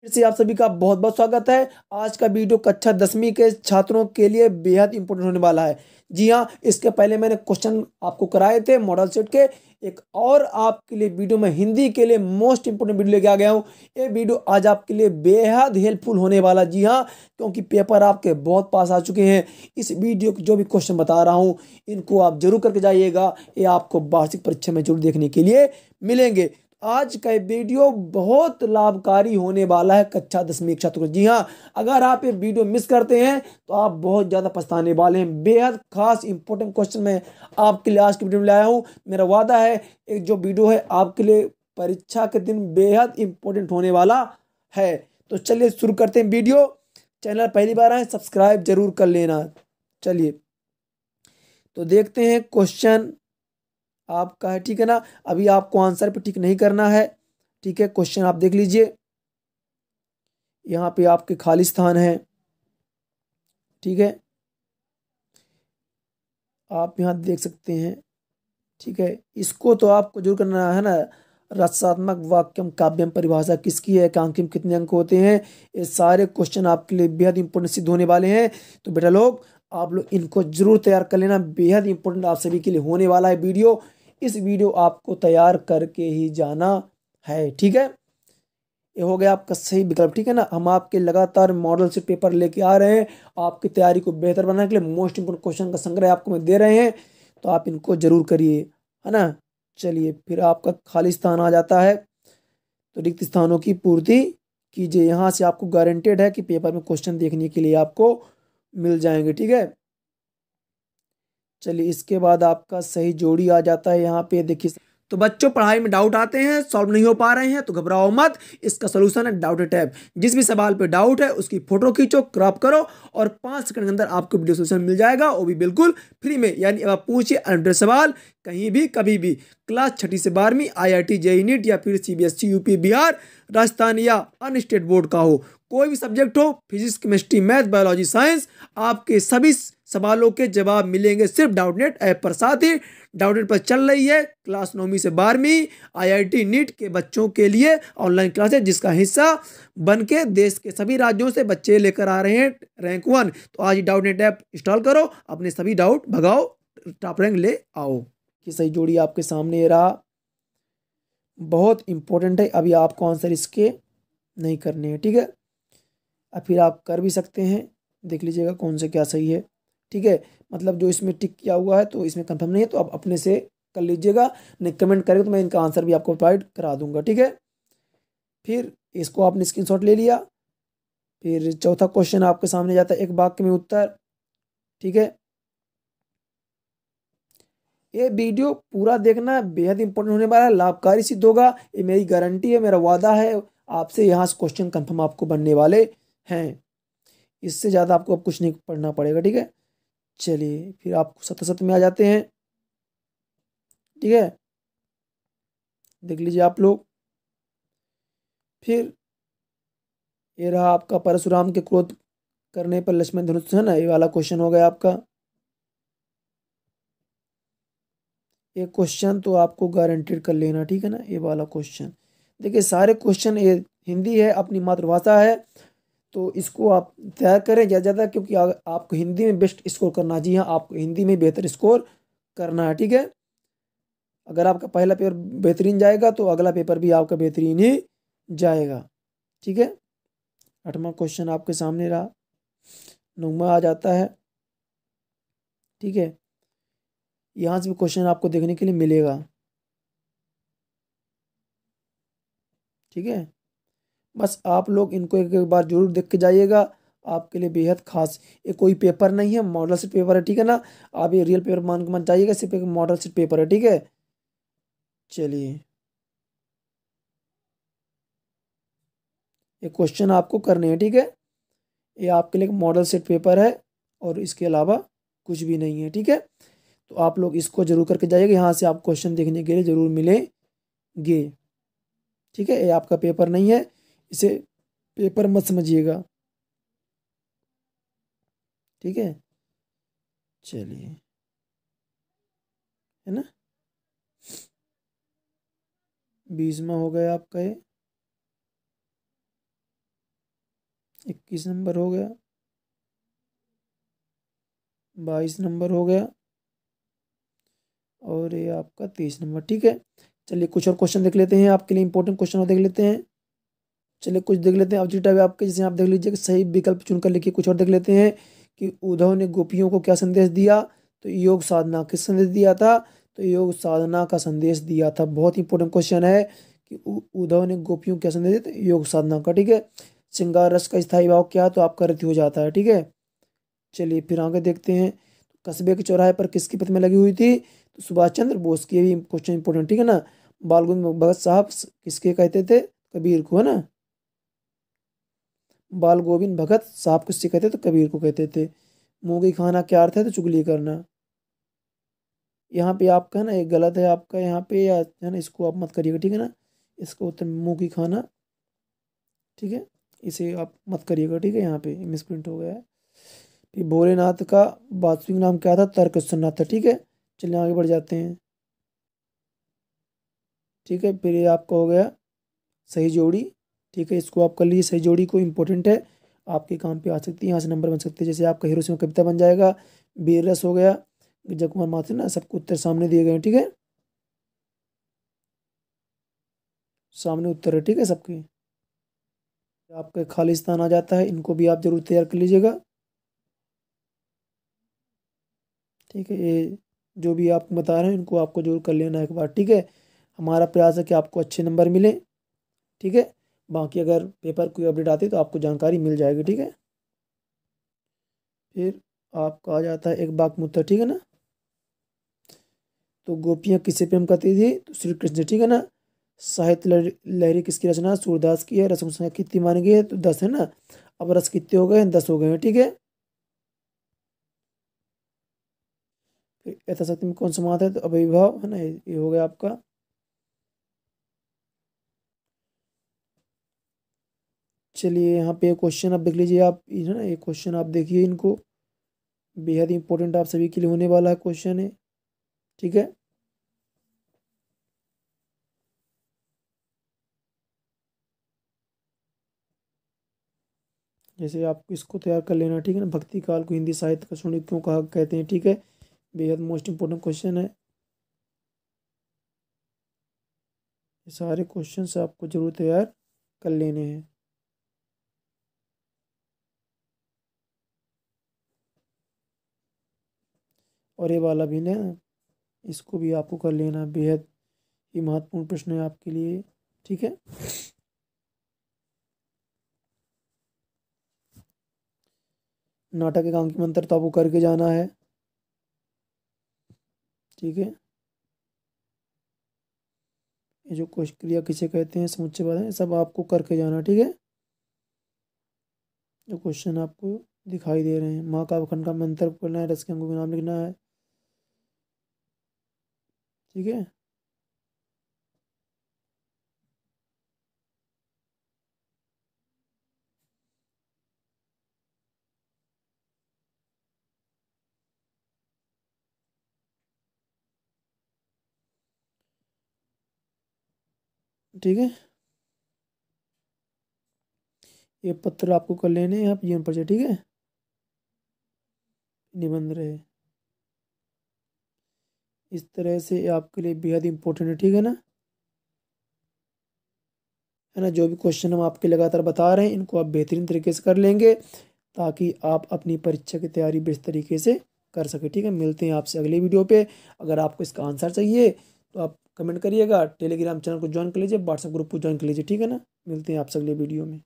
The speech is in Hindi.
फिर से आप सभी का बहुत बहुत स्वागत है आज का वीडियो कक्षा दसवीं के छात्रों के लिए बेहद इंपॉर्टेंट होने वाला है जी हाँ इसके पहले मैंने क्वेश्चन आपको कराए थे मॉडल सेट के एक और आपके लिए वीडियो में हिंदी के लिए मोस्ट इंपोर्टेंट वीडियो लेके आ गया हूँ ये वीडियो आज आपके लिए बेहद हेल्पफुल होने वाला जी हाँ क्योंकि पेपर आपके बहुत पास आ चुके हैं इस वीडियो के जो भी क्वेश्चन बता रहा हूँ इनको आप जरूर करके जाइएगा ये आपको वार्षिक परीक्षा में जरूर देखने के लिए मिलेंगे आज का वीडियो बहुत लाभकारी होने वाला है कक्षा दसवीं कक्षा तक जी हाँ अगर आप ये वीडियो मिस करते हैं तो आप बहुत ज़्यादा पछताने वाले हैं बेहद खास इंपॉर्टेंट क्वेश्चन मैं आपके लिए आज की वीडियो में लाया हूँ मेरा वादा है एक जो वीडियो है आपके लिए परीक्षा के दिन बेहद इंपॉर्टेंट होने वाला है तो चलिए शुरू करते हैं वीडियो चैनल पहली बार आए सब्सक्राइब जरूर कर लेना चलिए तो देखते हैं क्वेश्चन आपका है ठीक है ना अभी आपको आंसर पे टिक नहीं करना है ठीक है क्वेश्चन आप देख लीजिए यहाँ पे आपके खाली स्थान है ठीक है आप यहाँ देख सकते हैं ठीक है इसको तो आपको जरूर करना है ना रसात्मक वाक्यम काव्यम परिभाषा किसकी है कांकिम कितने अंक होते हैं ये सारे क्वेश्चन आपके लिए बेहद इंपोर्टेंट सिद्ध होने वाले हैं तो बेटा लोग आप लोग इनको जरूर तैयार कर लेना बेहद इंपोर्टेंट आप सभी के लिए होने वाला है वीडियो इस वीडियो आपको तैयार करके ही जाना है ठीक है ये हो गया आपका सही विकल्प ठीक है ना हम आपके लगातार मॉडल से पेपर लेके आ रहे हैं आपकी तैयारी को बेहतर बनाने के लिए मोस्ट इम्पोर्टेंट क्वेश्चन का संग्रह आपको मैं दे रहे हैं तो आप इनको ज़रूर करिए है ना चलिए फिर आपका खाली स्थान आ जाता है तो रिक्त स्थानों की पूर्ति कीजिए यहाँ से आपको गारंटेड है कि पेपर में क्वेश्चन देखने के लिए आपको मिल जाएंगे ठीक है चलिए इसके बाद आपका सही जोड़ी आ जाता है यहाँ पे देखिए तो बच्चों पढ़ाई में डाउट आते हैं सॉल्व नहीं हो पा रहे हैं तो घबराओ मत इसका सोल्यूशन है डाउट टैब जिस भी सवाल पे डाउट है उसकी फोटो खींचो क्रॉप करो और पाँच सेकंड के अंदर आपको वीडियो सलूशन मिल जाएगा वो भी बिल्कुल फ्री में यानी आप पूछिए अनडेड सवाल कहीं भी कभी भी क्लास छठी से बारहवीं आईआईटी जेई नीट या फिर सीबीएसई यूपी बिहार राजस्थान या अन्य स्टेट बोर्ड का हो कोई भी सब्जेक्ट हो physics chemistry math biology science आपके सभी सवालों के जवाब मिलेंगे सिर्फ डाउटनेट ऐप पर साथ ही डाउटनेट पर चल रही है क्लास नौवीं से बारहवीं आईआईटी नीट के बच्चों के लिए ऑनलाइन क्लासेज जिसका हिस्सा बन के देश के सभी राज्यों से बच्चे लेकर आ रहे हैं रैंक वन तो आज डाउटनेट ऐप इंस्टॉल करो अपने सभी डाउट भगाओ टॉप रैंक ले आओ कि सही जोड़ी आपके सामने रहा बहुत इंपॉर्टेंट है अभी आपको आंसर इसके नहीं करने हैं ठीक है अब फिर आप कर भी सकते हैं देख लीजिएगा कौन से क्या सही है ठीक है मतलब जो इसमें टिक किया हुआ है तो इसमें कंफर्म नहीं है तो आप अपने से कर लीजिएगा नहीं कमेंट करेंगे तो मैं इनका आंसर भी आपको प्रोवाइड करा दूंगा ठीक है फिर इसको आपने शॉट ले लिया फिर चौथा क्वेश्चन आपके सामने जाता है एक वाक्य में उत्तर ठीक है ये वीडियो पूरा देखना बेहद इंपॉर्टेंट होने वाला है लाभकारी सिद्ध होगा ये मेरी गारंटी है मेरा वादा है आपसे यहाँ से क्वेश्चन कंफर्म आपको बनने वाले हैं इससे ज़्यादा आपको अब कुछ नहीं पढ़ना पड़ेगा ठीक है चलिए फिर आपको सत सत में आ जाते हैं ठीक है देख लीजिए आप लोग फिर ये रहा आपका परशुराम के क्रोध करने पर लक्ष्मण धनुष है ना ये वाला क्वेश्चन हो गया आपका ये क्वेश्चन तो आपको गारंटेड कर लेना ठीक है ना ये वाला क्वेश्चन देखिए सारे क्वेश्चन ये हिंदी है अपनी मातृभाषा है तो इसको आप तैयार करें ज़्यादा ज़्यादा क्योंकि आपको हिंदी में बेस्ट स्कोर करना जी हाँ आपको हिंदी में बेहतर स्कोर करना है ठीक है अगर आपका पहला पेपर बेहतरीन जाएगा तो अगला पेपर भी आपका बेहतरीन ही जाएगा ठीक है आठवा क्वेश्चन आपके सामने रहा नौवा आ जाता है ठीक है यहाँ से भी क्वेश्चन आपको देखने के लिए मिलेगा ठीक है बस आप लोग इनको एक एक बार जरूर देख के जाइएगा आपके लिए बेहद खास ये कोई पेपर नहीं है मॉडल सेट पेपर है ठीक है ना आप ये रियल पेपर मान के मान जाइएगा सिर्फ एक मॉडल सेट पेपर है ठीक है चलिए ये क्वेश्चन आपको करने हैं ठीक है ये आपके लिए एक मॉडल सेट पेपर है और इसके अलावा कुछ भी नहीं है ठीक है तो आप लोग इसको जरूर करके जाइएगा यहाँ से आप क्वेश्चन देखने के लिए ज़रूर मिलेंगे ठीक है ये आपका पेपर नहीं है इसे पेपर मत समझिएगा ठीक है चलिए है ना बीसवा हो गया आपका ये इक्कीस नंबर हो गया बाईस नंबर हो गया और ये आपका तेईस नंबर ठीक है चलिए कुछ और क्वेश्चन देख लेते हैं आपके लिए इंपॉर्टेंट क्वेश्चन और देख लेते हैं चलिए कुछ देख लेते हैं ऑब्जेक्टिव आपके जैसे आप देख लीजिए कि सही विकल्प चुनकर लिखिए कुछ और देख लेते हैं कि उद्धव ने गोपियों को क्या संदेश दिया तो योग साधना किस संदेश दिया था तो योग साधना का संदेश दिया था बहुत इंपॉर्टेंट क्वेश्चन है कि उद्धव ने गोपियों क्या संदेश दिया तो योग साधना का ठीक है श्रृंगार रस का स्थायी भाव क्या तो आपका रति हो जाता है ठीक है चलिए फिर आगे देखते हैं कस्बे के चौराहे पर किसकी प्रतिमा लगी हुई थी तो सुभाष चंद्र बोस की भी क्वेश्चन इंपॉर्टेंट ठीक है ना बाल गोविंद भगत साहब किसके कहते थे कबीर को है ना बाल गोविंद भगत साहब किससे कहते तो कबीर को कहते थे मूँगी खाना क्या अर्थ है तो चुगली करना यहाँ पे आपका ना एक गलत है आपका यहाँ पे या है ना इसको आप मत करिएगा ठीक है ना इसको उत्तर मूँगी खाना ठीक है इसे आप मत करिएगा ठीक है यहाँ पे मिसप्रिंट हो गया है फिर भोलेनाथ का वास्तविक नाम क्या था तर्कनाथ था ठीक है चलिए आगे बढ़ जाते हैं ठीक है फिर ये आपका हो गया सही जोड़ी ठीक है इसको आप कर लीजिए सही जोड़ी को इम्पोर्टेंट है आपके काम पे आ सकती है यहाँ से नंबर बन सकते हैं जैसे आपका हीरो कविता बन जाएगा बीर रस हो गया जय कुमार माथे ना सबको उत्तर सामने दिए गए हैं ठीक है सामने उत्तर है ठीक है सबके आपका खालिस्तान आ जाता है इनको भी आप जरूर तैयार कर लीजिएगा ठीक है ये जो भी आप बता रहे हैं इनको आपको जरूर कर लेना एक बार ठीक है हमारा प्रयास है कि आपको अच्छे नंबर मिले ठीक है बाकी अगर पेपर कोई अपडेट आती है तो आपको जानकारी मिल जाएगी ठीक है फिर आपका आ जाता है एक बाग मुद्दा ठीक है ना तो गोपियाँ किसे प्रेम करती थी तो श्री कृष्ण ठीक है ना साहित्य लहरी किसकी रचना सूरदास की है रसम संख्या कितनी मानी गई है तो दस है ना अब रस कितने हो गए दस हो गए हैं ठीक है यथाशक्ति में कौन समात है तो अभिभाव है ना ये हो गया आपका चलिए यहाँ पे क्वेश्चन आप देख लीजिए आप है ना ये क्वेश्चन आप देखिए इनको बेहद इंपॉर्टेंट आप सभी के लिए होने वाला है क्वेश्चन है ठीक है जैसे आप इसको तैयार कर लेना ठीक है ना भक्ति काल को हिंदी साहित्य का स्वर्णिम क्यों कहा कहते हैं ठीक है बेहद मोस्ट इम्पोर्टेंट क्वेश्चन है ये सारे क्वेश्चन आपको जरूर तैयार कर लेने हैं और ये वाला भी ना इसको भी आपको कर लेना बेहद ही महत्वपूर्ण प्रश्न है आपके लिए ठीक है नाटक एकांकी मंत्र तो आपको करके जाना है ठीक है ये जो कोश क्रिया किसे कहते हैं समुच्चय पदार्थ सब आपको करके जाना ठीक है जो क्वेश्चन आपको दिखाई दे रहे हैं माँ का अवखंड का मंत्र करना है रस के अंगों के नाम लिखना है ठीक है ठीक है ये पत्र आपको कर लेने हैं आप जीवन परिचय ठीक है निबंध रहे इस तरह से आपके लिए बेहद इम्पोर्टेंट है ठीक है ना है ना जो भी क्वेश्चन हम आपके लगातार बता रहे हैं इनको आप बेहतरीन तरीके से कर लेंगे ताकि आप अपनी परीक्षा की तैयारी बेस्ट तरीके से कर सके ठीक है मिलते हैं आपसे अगले वीडियो पे अगर आपको इसका आंसर चाहिए तो आप कमेंट करिएगा टेलीग्राम चैनल को ज्वाइन कर लीजिए व्हाट्सएप ग्रुप को ज्वाइन कर लीजिए ठीक है ना मिलते हैं आप अगले वीडियो में